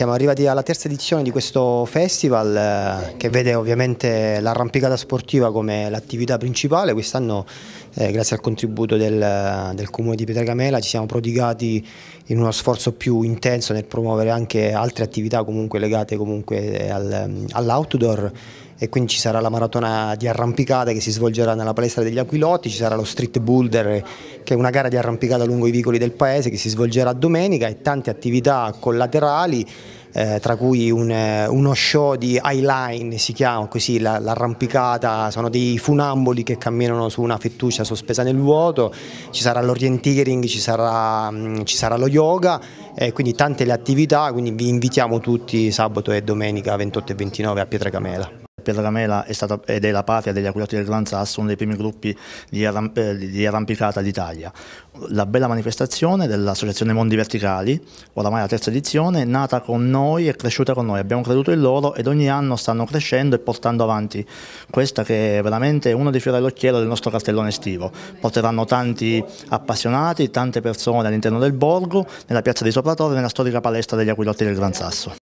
siamo arrivati alla terza edizione di questo festival eh, che vede ovviamente l'arrampicata sportiva come l'attività principale, quest'anno eh, grazie al contributo del, del, comune di Pietragamela ci siamo prodigati in uno sforzo più intenso nel promuovere anche altre attività comunque legate comunque eh, al, all'outdoor e quindi ci sarà la maratona di arrampicata che si svolgerà nella palestra degli Aquilotti, ci sarà lo street boulder che è una gara di arrampicata lungo i vicoli del paese che si svolgerà domenica e tante attività collaterali eh, tra cui un, eh, uno show di highline si chiama così l'arrampicata, la, sono dei funamboli che camminano su una fettuccia sospesa nel vuoto, ci sarà l'orienteering, ci, sarà, mm, ci sarà lo yoga, eh, quindi tante le attività, quindi vi invitiamo tutti sabato e domenica 28 e 29 a Pietra Camela Pietramela è stata, ed è la patria degli Aquilati del Gran Sasso, uno dei primi gruppi di, arramp eh, di arrampicata d'Italia. La bella manifestazione dell'Associazione Mondi Verticali, oramai la terza edizione, è nata con noi e cresciuta con noi. Abbiamo creduto in loro ed ogni anno stanno crescendo e portando avanti questa che è veramente uno dei fiori all'occhiello del nostro cartellone estivo. Porteranno tanti appassionati, tante persone all'interno del borgo, nella piazza di Sopratore, nella storica palestra degli Aquilotti del Gran Sasso.